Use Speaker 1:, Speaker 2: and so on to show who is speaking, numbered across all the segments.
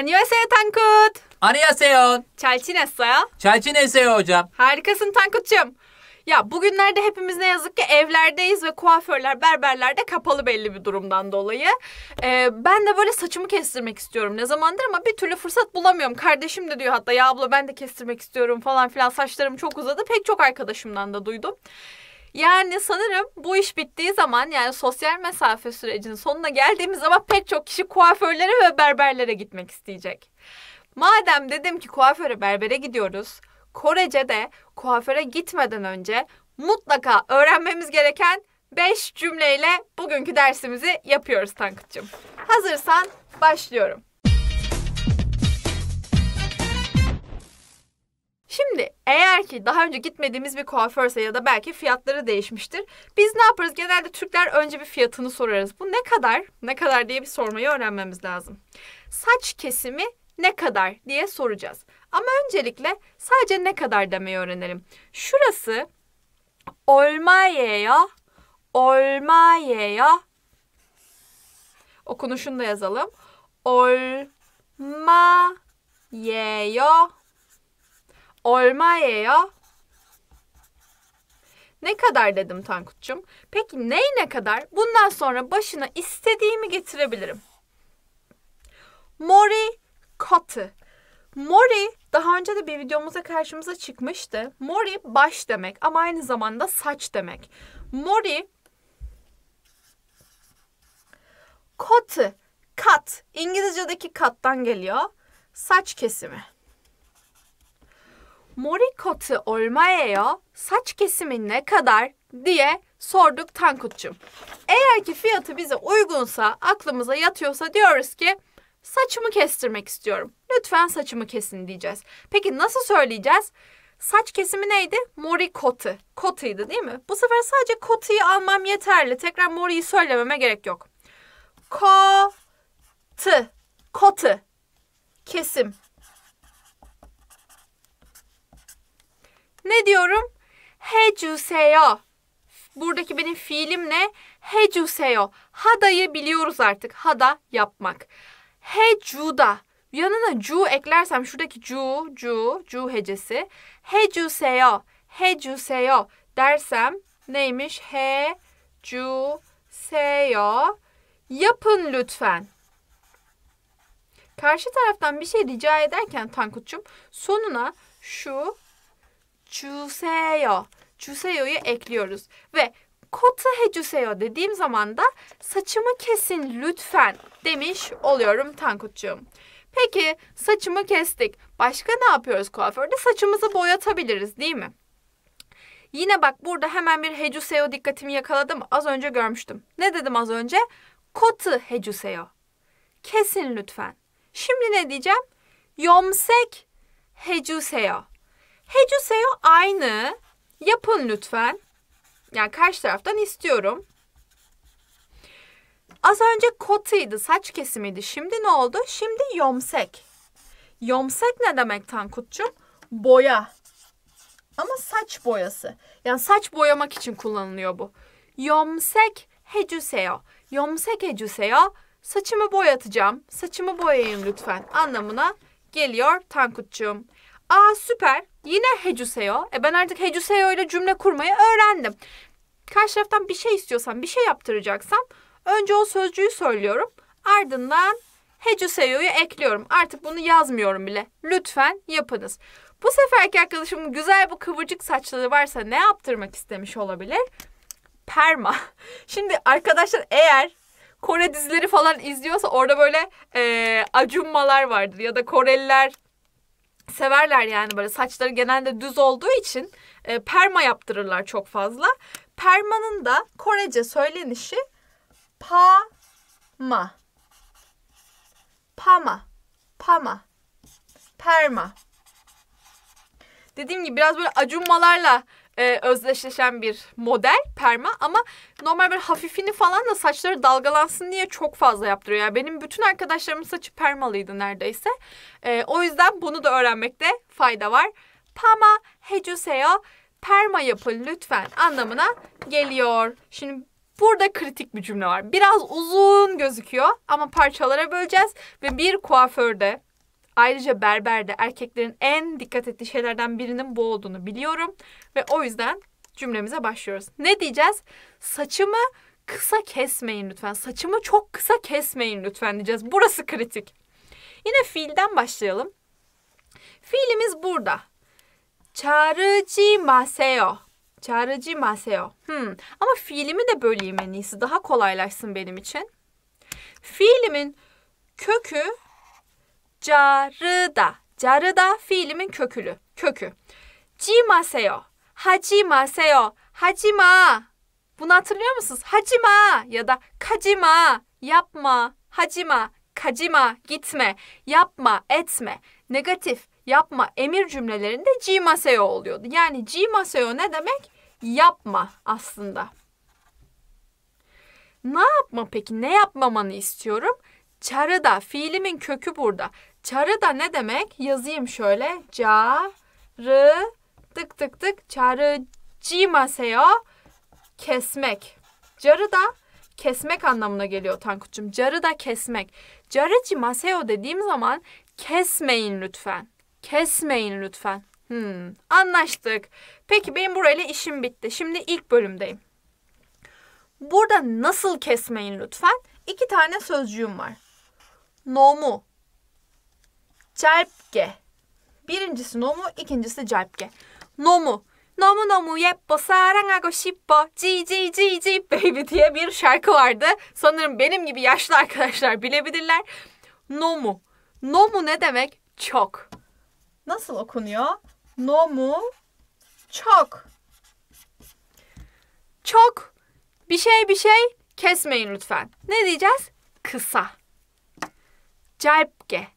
Speaker 1: 안녕하세요, 탄쿰. Annyeonghaseyo. 잘 지냈어요? Çay çiğneseo hocam. Harikasın Tankut'cum. Ya bugünlerde hepimiz ne yazık ki evlerdeyiz ve kuaförler, berberler de kapalı belli bir durumdan dolayı. Ee, ben de böyle saçımı kestirmek istiyorum ne zamandır ama bir türlü fırsat bulamıyorum. Kardeşim de diyor hatta ya abla ben de kestirmek istiyorum falan filan saçlarım çok uzadı. Pek çok arkadaşımdan da duydum. Yani sanırım bu iş bittiği zaman yani sosyal mesafe sürecinin sonuna geldiğimiz zaman pek çok kişi kuaförlere ve berberlere gitmek isteyecek. Madem dedim ki kuaföre berbere gidiyoruz, Korece'de kuaföre gitmeden önce mutlaka öğrenmemiz gereken 5 cümleyle bugünkü dersimizi yapıyoruz Tankıt'cığım. Hazırsan başlıyorum. Şimdi eğer ki daha önce gitmediğimiz bir kuaförse ya da belki fiyatları değişmiştir. Biz ne yaparız? Genelde Türkler önce bir fiyatını sorarız. Bu ne kadar? Ne kadar diye bir sormayı öğrenmemiz lazım. Saç kesimi ne kadar diye soracağız. Ama öncelikle sadece ne kadar demeyi öğrenelim. Şurası olmaya olmaya okunuşunu da yazalım. Olmaya 얼마예요? Ne kadar dedim Tankut'cum. Peki ney ne kadar? Bundan sonra başına istediğimi getirebilirim. Mori katı. Mori daha önce de bir videomuzda karşımıza çıkmıştı. Mori baş demek ama aynı zamanda saç demek. Mori katı. Kat. İngilizce'deki kattan geliyor. Saç kesimi morikotu 얼마예요? Saç kesimin ne kadar? diye sorduk Tankut'cum. Eğer ki fiyatı bize uygunsa, aklımıza yatıyorsa diyoruz ki saçımı kestirmek istiyorum. Lütfen saçımı kesin diyeceğiz. Peki nasıl söyleyeceğiz? Saç kesimi neydi? Mori kotu. Kotuydu değil mi? Bu sefer sadece kotuyu almam yeterli. Tekrar moriyi söylememe gerek yok. Ko-tı. Kotu. Kesim. Ne diyorum? Hecuseyo. Buradaki benim fiilim ne? Hecuseyo. Hada'yı biliyoruz artık. Hada yapmak. Hecuda. Yanına cu eklersem şuradaki cu, cu, cu hecesi. Hecuseyo. Hecuseyo dersem neymiş? He, cu, seyo. Yapın lütfen. Karşı taraftan bir şey rica ederken Tankut'cum sonuna şu 주세요. 주세요'yu ekliyoruz. Ve kotahe 주세요 dediğim zaman da saçımı kesin lütfen demiş oluyorum Tankut'cuğum. Peki saçımı kestik. Başka ne yapıyoruz kuaförde? Saçımızı boyatabiliriz değil mi? Yine bak burada hemen bir hecuseo dikkatimi yakaladım. Az önce görmüştüm. Ne dedim az önce? Kotu hecuseo. Kesin lütfen. Şimdi ne diyeceğim? Yomsek hecuseo. Hecuseyo aynı. Yapın lütfen. Yani karşı taraftan istiyorum. Az önce kotiydi, saç kesimiydi. Şimdi ne oldu? Şimdi yomsek. Yomsek ne demek Tankut'cum? Boya. Ama saç boyası. Yani saç boyamak için kullanılıyor bu. Yomsek Hecuseyo. Yomsek Hecuseyo. Saçımı boyatacağım. Saçımı boyayın lütfen anlamına geliyor Tankut'cum. Aa süper. Yine Hecuseyo. E ben artık Hecuseyo ile cümle kurmayı öğrendim. Karşı taraftan bir şey istiyorsam, bir şey yaptıracaksam önce o sözcüğü söylüyorum. Ardından Hecuseyo'yu ekliyorum. Artık bunu yazmıyorum bile. Lütfen yapınız. Bu seferki arkadaşım güzel bu kıvırcık saçları varsa ne yaptırmak istemiş olabilir? Perma. Şimdi arkadaşlar eğer Kore dizileri falan izliyorsa orada böyle e, acummalar vardır ya da Koreliler severler yani böyle saçları genelde düz olduğu için e, perma yaptırırlar çok fazla. Permanın da Korece söylenişi pa-ma. Pama. Pama. Perma. Dediğim gibi biraz böyle acummalarla e, özdeşleşen bir model perma ama normal böyle hafifini falan da saçları dalgalansın diye çok fazla yaptırıyor. Yani benim bütün arkadaşlarımın saçı permalıydı neredeyse. E, o yüzden bunu da öğrenmekte fayda var. Pama hejuseo perma yapın lütfen anlamına geliyor. Şimdi burada kritik bir cümle var. Biraz uzun gözüküyor ama parçalara böleceğiz ve bir kuaförde Ayrıca berberde erkeklerin en dikkat ettiği şeylerden birinin bu olduğunu biliyorum. Ve o yüzden cümlemize başlıyoruz. Ne diyeceğiz? Saçımı kısa kesmeyin lütfen. Saçımı çok kısa kesmeyin lütfen diyeceğiz. Burası kritik. Yine fiilden başlayalım. Fiilimiz burada. Çağrıcı maseo. Çağrıcı maseo. Hmm. Ama fiilimi de böleyim en iyisi. Daha kolaylaşsın benim için. Fiilimin kökü Carıda. Carıda fiilimin kökülü, kökü. Cimaseo. Hacimaseo. Hacima. Bunu hatırlıyor musunuz? Hacima ya da kacima. Yapma. Hacima. Kacima. Gitme. Yapma. Etme. Negatif. Yapma. Emir cümlelerinde cimaseo oluyordu. Yani cimaseo ne demek? Yapma aslında. Ne yapma peki? Ne yapmamanı istiyorum? Çarıda fiilimin kökü burada. Çarı da ne demek? Yazayım şöyle. Çarı tık tık tık. Çarı, cimaseyo. Kesmek. Çarı da kesmek anlamına geliyor Tankut'cum. Çarı da kesmek. Carı cimaseo dediğim zaman kesmeyin lütfen. Kesmeyin lütfen. Hmm, anlaştık. Peki benim burayla işim bitti. Şimdi ilk bölümdeyim. Burada nasıl kesmeyin lütfen? İki tane sözcüğüm var. Nomu 짧게. Birincisi nomu, ikincisi 짧게. 너무. 너무너무 예뻐 사랑하고 싶어 cici baby diye bir şarkı vardı. Sanırım benim gibi yaşlı arkadaşlar bilebilirler. Nomu. Nomu ne demek? Çok. Nasıl okunuyor? Nomu çok. Çok. Bir şey bir şey kesmeyin lütfen. Ne diyeceğiz? Kısa. Calpge.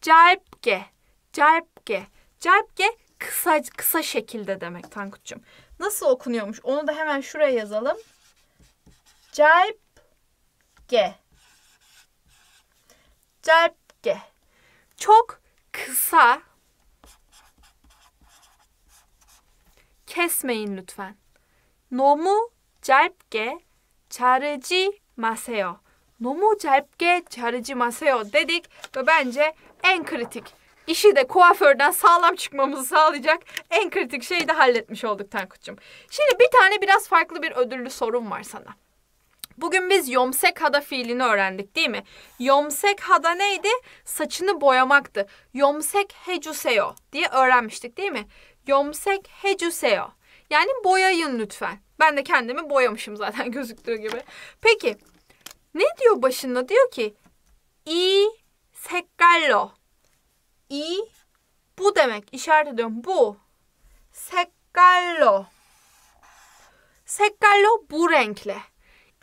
Speaker 1: 짧게, 짧게, 짧ge kısa kısa şekilde demek Tankut'cum. Nasıl okunuyormuş? Onu da hemen şuraya yazalım. 짧게. 짧게. Çok kısa. Kesmeyin lütfen. 너무 짧게 자르지 마세요. 너무 짧게 자르지 마세요 dedik ve bence en kritik işi de kuaförden sağlam çıkmamızı sağlayacak en kritik şeyi de halletmiş olduk Tankut'cum. Şimdi bir tane biraz farklı bir ödüllü sorum var sana. Bugün biz yomsek hada fiilini öğrendik değil mi? Yomsek hada neydi? Saçını boyamaktı. Yomsek hecuseo diye öğrenmiştik değil mi? Yomsek hecuseo. Yani boyayın lütfen. Ben de kendimi boyamışım zaten gözüktüğü gibi. Peki ne diyor başında? Diyor ki i 색깔로 이 bu demek işaret ediyorum bu 색깔로 색깔로 bu renkle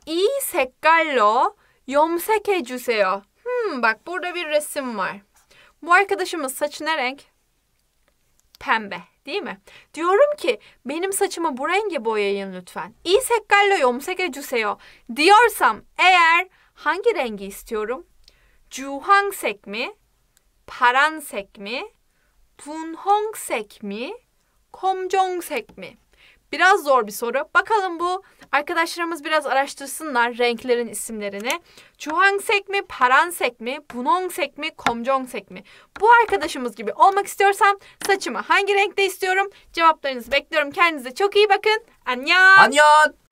Speaker 1: 이 색깔로 염색해 주세요. Hmm, bak burada bir resim var. Bu arkadaşımız saçı ne renk? Pembe değil mi? Diyorum ki benim saçımı bu renge boyayın lütfen. İyi sekkallo yomseke cüseyo diyorsam eğer hangi rengi istiyorum? 주황색 mi? Paransekmi, mi? Punhongsek mi? Komjongsek mi? Biraz zor bir soru. Bakalım bu arkadaşlarımız biraz araştırsınlar renklerin isimlerini. Chuhangsek mi, Paransek mi, Bunongsek mi, Komjongsek mi? Bu arkadaşımız gibi olmak istiyorsam saçımı hangi renkte istiyorum? Cevaplarınızı bekliyorum. Kendinize çok iyi bakın. Anyan! Anyan!